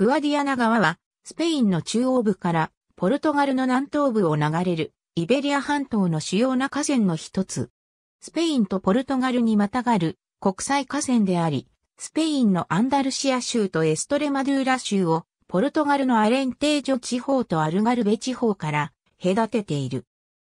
グアディアナ川は、スペインの中央部からポルトガルの南東部を流れるイベリア半島の主要な河川の一つ。スペインとポルトガルにまたがる国際河川であり、スペインのアンダルシア州とエストレマドゥーラ州をポルトガルのアレンテージョ地方とアルガルベ地方から隔てている。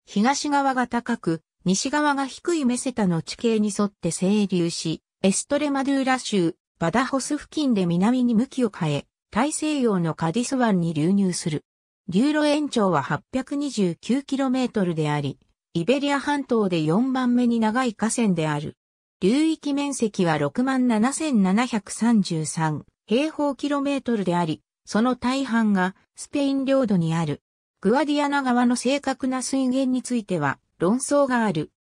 東側が高く、西側が低いメセタの地形に沿って整流し、エストレマドゥーラ州、バダホス付近で南に向きを変え、大西洋のカディス湾に流入する。流路延長は 829km であり、イベリア半島で4番目に長い河川である。流域面積は67,733平方キロメートルであり、その大半がスペイン領土にある。グアディアナ川の正確な水源については論争がある。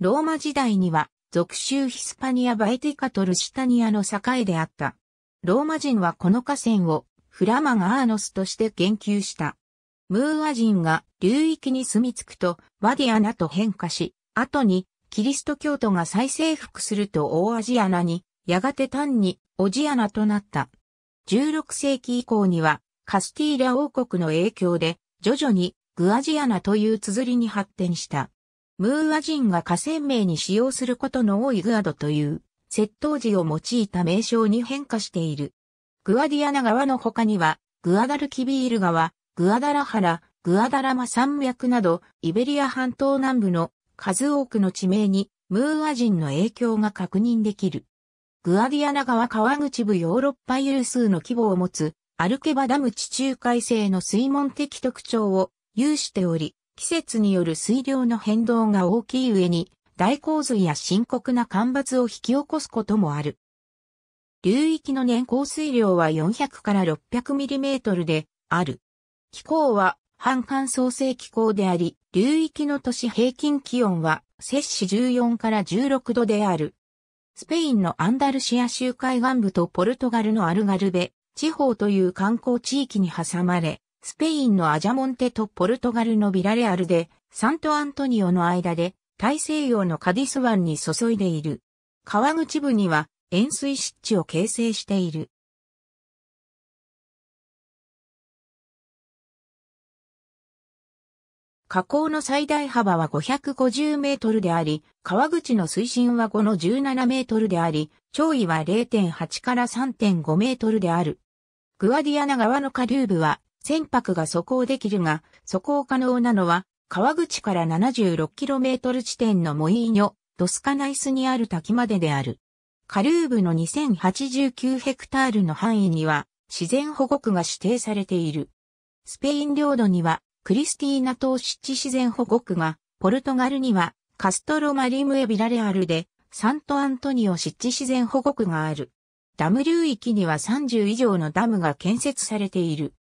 ローマ時代には、属州ヒスパニアバエティカトルシタニアの境であった。ローマ人はこの河川をフラマガーノスとして言及した。ムーア人が流域に住み着くとワディアナと変化し、後にキリスト教徒が再征服すると大アジアナに、やがて単にオジアナとなった。16世紀以降にはカスティーラ王国の影響で徐々にグアジアナという綴りに発展した。ムーア人が河川名に使用することの多いグアドという窃盗時を用いた名称に変化している。グアディアナ川の他には、グアダルキビール川、グアダラ原、グアダラマ山脈など、イベリア半島南部の数多くの地名に、ムーア人の影響が確認できる。グアディアナ川川口部ヨーロッパ有数の規模を持つ、アルケバダム地中海性の水門的特徴を有しており、季節による水量の変動が大きい上に、大洪水や深刻な干ばつを引き起こすこともある。流域の年降水量は400から6 0 0トルである。気候は半乾燥性気候であり、流域の都市平均気温は摂氏14から16度である。スペインのアンダルシア州海岸部とポルトガルのアルガルベ地方という観光地域に挟まれ、スペインのアジャモンテとポルトガルのビラレアルでサントアントニオの間で大西洋のカディス湾に注いでいる。川口部には塩水湿地を形成している。河口の最大幅は550メートルであり、川口の水深は5の17メートルであり、潮位は0.8から3.5メートルである。グアディアナ川の下流部は船舶が渡行できるが、渡行可能なのは川口から 76km 地点のモイーニョ、ドスカナイスにある滝までである。カルーブの2089ヘクタールの範囲には自然保護区が指定されている。スペイン領土にはクリスティーナ島湿地自然保護区が、ポルトガルにはカストロマリムエビラレアルでサントアントニオ湿地自然保護区がある。ダム流域には30以上のダムが建設されている。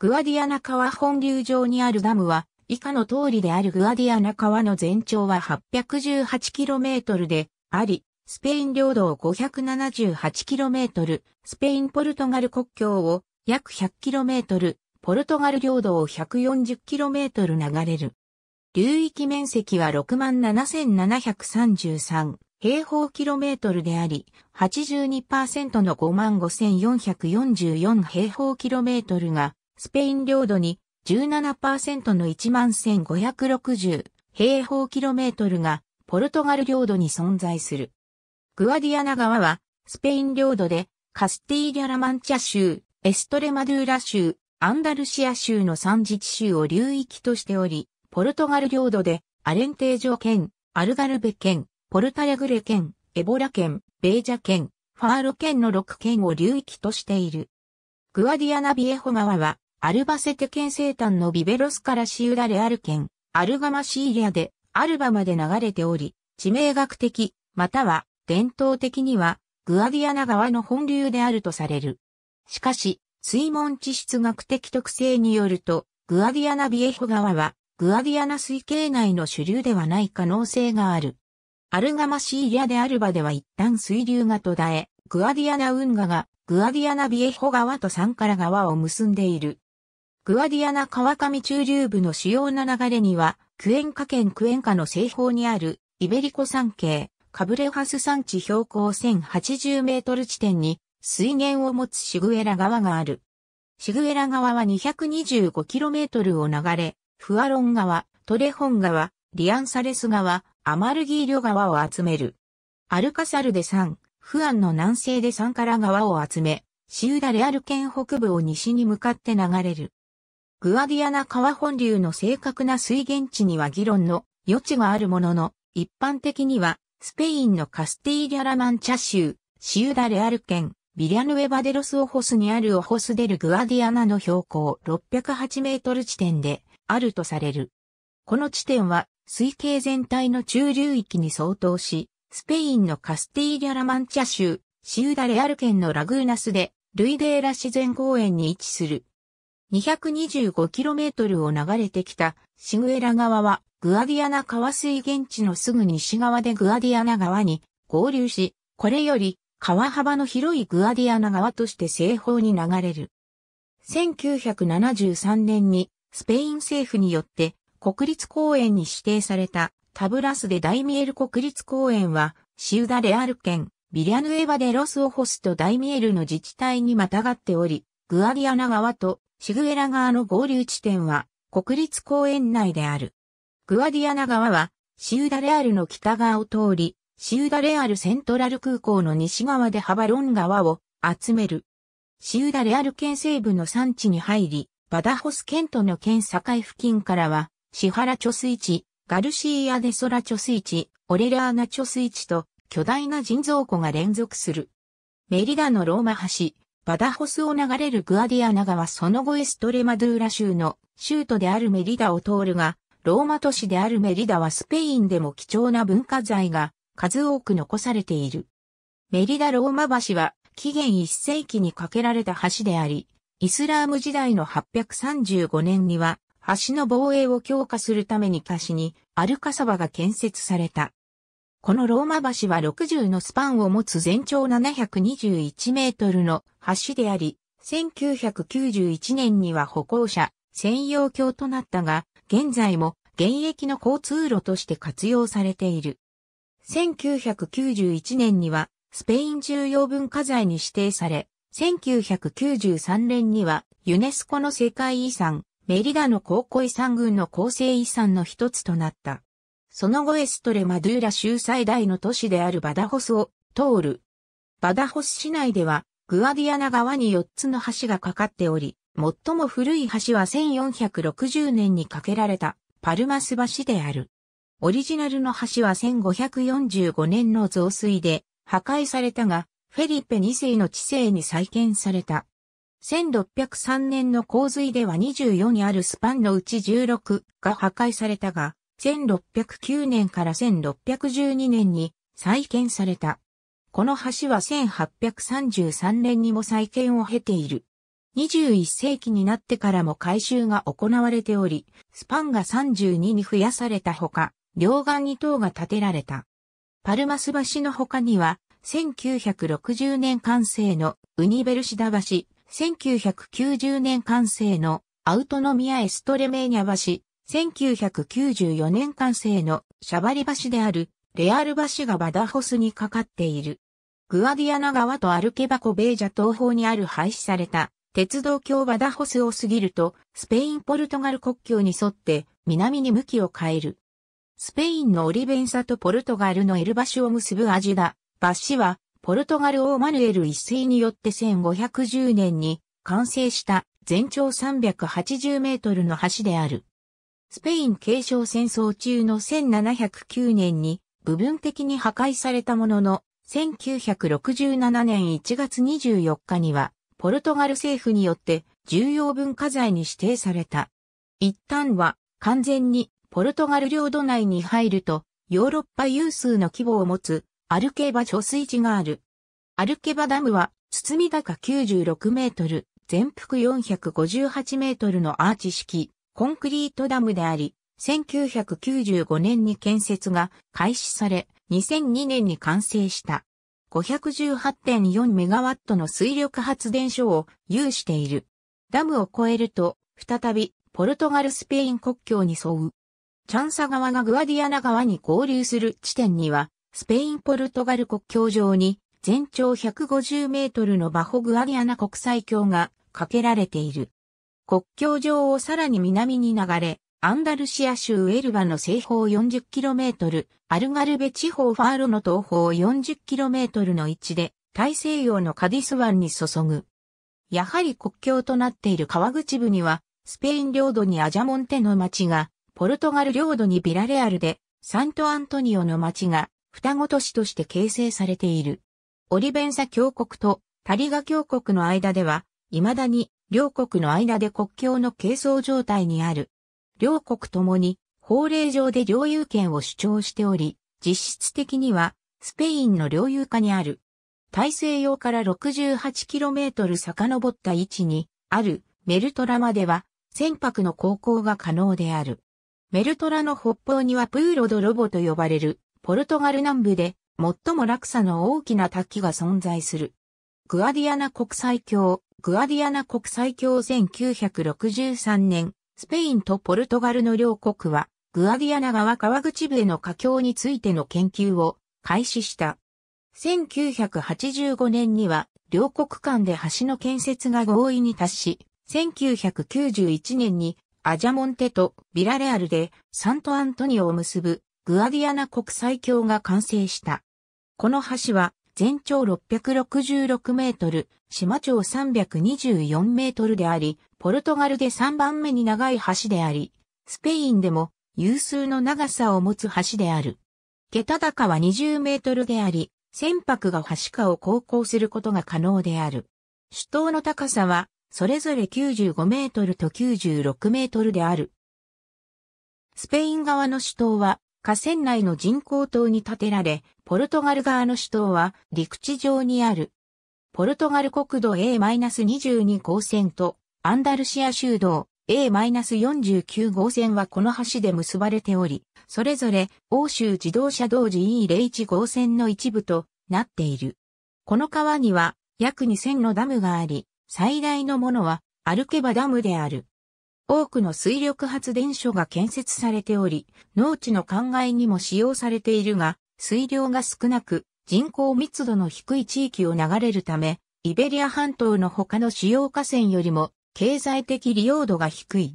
グアディアナ川本流上にあるダムは以下の通りであるグアディアナ川の全長は 818km であり、スペイン領土を 578km、スペイン・ポルトガル国境を約 100km、ポルトガル領土を 140km 流れる。流域面積は67,733平方キロメートルであり、82%の55,444平方キロメートルがスペイン領土に17%の11,560平方キロメートルがポルトガル領土に存在する。グアディアナ川はスペイン領土でカスティーリャ・ラマンチャ州、エストレマドゥーラ州、アンダルシア州の3自治州を流域としており、ポルトガル領土でアレンテージョ県、アルガルベ県、ポルタレグレ県、エボラ県、ベージャ県、ファーロ県の6県を流域としている。グアディアナビエホ川はアルバセテ県西端のビベロスからシウダレアル県、アルガマシーリアで、アルバまで流れており、地名学的、または、伝統的には、グアディアナ川の本流であるとされる。しかし、水門地質学的特性によると、グアディアナビエホ川は、グアディアナ水系内の主流ではない可能性がある。アルガマシーリアでアルバでは一旦水流が途絶え、グアディアナ運河がグアディアナビエホ川とサンカラ川を結んでいる。グアディアナ川上中流部の主要な流れには、クエンカ県クエンカの西方にある、イベリコ山系、カブレハス山地標高1080メートル地点に、水源を持つシグエラ川がある。シグエラ川は2 2 5トルを流れ、フアロン川、トレホン川、リアンサレス川、アマルギーリョ川を集める。アルカサルで3、フアンの南西で3から川を集め、シウダレアル県北部を西に向かって流れる。グアディアナ川本流の正確な水源地には議論の余地があるものの、一般的には、スペインのカスティーリャラマンチャ州、シウダレアル県、ビリャヌエバデロスオホスにあるオホスデルグアディアナの標高608メートル地点であるとされる。この地点は水系全体の中流域に相当し、スペインのカスティーリャラマンチャ州、シウダレアル県のラグーナスで、ルイデーラ自然公園に位置する 225km を流れてきたシグエラ川はグアディアナ川水源地のすぐ西側でグアディアナ川に合流し、これより川幅の広いグアディアナ川として西方に流れる。1973年にスペイン政府によって国立公園に指定されたタブラスでダイミエル国立公園はシウダレアル県ビリアヌエバデロスオホスとダイミエルの自治体にまたがっており、グアディアナ川とシグエラ川の合流地点は国立公園内である。グアディアナ川はシウダレアルの北側を通り、シウダレアルセントラル空港の西側でハバロン川を集める。シウダレアル県西部の山地に入り、バダホス県との県境付近からは、シハラ貯水池、ガルシーアデソラ貯水池、オレラーナ貯水池と巨大な人造湖が連続する。メリダのローマ橋、バダホスを流れるグアディアナ川その後エストレマドゥーラ州の州都であるメリダを通るが、ローマ都市であるメリダはスペインでも貴重な文化財が数多く残されている。メリダローマ橋は紀元1世紀に架けられた橋であり、イスラーム時代の835年には橋の防衛を強化するために貸しにアルカサバが建設された。このローマ橋は60のスパンを持つ全長721メートルの橋であり、1991年には歩行者専用橋となったが、現在も現役の交通路として活用されている。1991年にはスペイン重要文化財に指定され、1993年にはユネスコの世界遺産メリダの高校遺産群の構成遺産の一つとなった。その後エストレマドゥーラ州最大の都市であるバダホスを通る。バダホス市内では、グアディアナ川に4つの橋がかかっており、最も古い橋は1460年に架けられたパルマス橋である。オリジナルの橋は1545年の増水で破壊されたが、フェリペ2世の治世に再建された。1603年の洪水では24にあるスパンのうち16が破壊されたが、1609年から1612年に再建された。この橋は1833年にも再建を経ている。21世紀になってからも改修が行われており、スパンが32に増やされたほか、両岸に塔が建てられた。パルマス橋の他には、1960年完成のウニベルシダ橋、1990年完成のアウトノミア・エストレメーニャ橋、1994年完成のシャバリ橋であるレアル橋がバダホスにかかっている。グアディアナ川とアルケバコベージャ東方にある廃止された鉄道橋バダホスを過ぎるとスペイン・ポルトガル国境に沿って南に向きを変える。スペインのオリベンサとポルトガルのエルバシを結ぶアジダ、バシはポルトガル王マヌエル一世によって1510年に完成した全長380メートルの橋である。スペイン継承戦争中の1709年に部分的に破壊されたものの、1967年1月24日には、ポルトガル政府によって重要文化財に指定された。一旦は完全にポルトガル領土内に入ると、ヨーロッパ有数の規模を持つアルケバ貯水池がある。アルケバダムは、包み高96メートル、全幅458メートルのアーチ式、コンクリートダムであり、1995年に建設が開始され、2002年に完成した。518.4メガワットの水力発電所を有している。ダムを越えると、再び、ポルトガルスペイン国境に沿う。チャンサ川がグアディアナ川に合流する地点には、スペインポルトガル国境上に、全長150メートルのバホグアディアナ国際橋が架けられている。国境上をさらに南に流れ、アンダルシア州エルバの西方 40km、アルガルベ地方ファーロの東方 40km の位置で、大西洋のカディス湾に注ぐ。やはり国境となっている川口部には、スペイン領土にアジャモンテの町が、ポルトガル領土にビラレアルで、サントアントニオの町が、双子都市として形成されている。オリベンサ峡国とタリガ峡国の間では、未だに両国の間で国境の係争状態にある。両国ともに法令上で領有権を主張しており、実質的にはスペインの領有下にある。大西洋から 68km 遡った位置にあるメルトラまでは船舶の航行が可能である。メルトラの北方にはプーロドロボと呼ばれるポルトガル南部で最も落差の大きな滝が存在する。グアディアナ国際橋、グアディアナ国際橋1963年、スペインとポルトガルの両国は、グアディアナ川川口部への架橋についての研究を開始した。1985年には、両国間で橋の建設が合意に達し、1991年にアジャモンテとビラレアルでサントアントニオを結ぶグアディアナ国際橋が完成した。この橋は全長666メートル、島長324メートルであり、ポルトガルで3番目に長い橋であり、スペインでも有数の長さを持つ橋である。桁高は20メートルであり、船舶が橋下を航行することが可能である。主塔の高さは、それぞれ95メートルと96メートルである。スペイン側の主塔は、河川内の人工島に建てられ、ポルトガル側の主島は陸地上にある。ポルトガル国土 A-22 号線とアンダルシア州道 A-49 号線はこの橋で結ばれており、それぞれ欧州自動車道 GE01 号線の一部となっている。この川には約2000のダムがあり、最大のものはアルケバダムである。多くの水力発電所が建設されており、農地の灌漑にも使用されているが、水量が少なく、人口密度の低い地域を流れるため、イベリア半島の他の主要河川よりも経済的利用度が低い。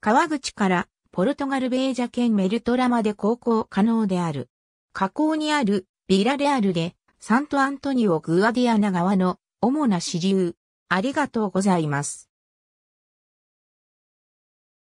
川口からポルトガルベージャ県メルトラまで航行可能である。河口にあるビラレアルでサントアントニオ・グアディアナ川の主な支流。ありがとうございます。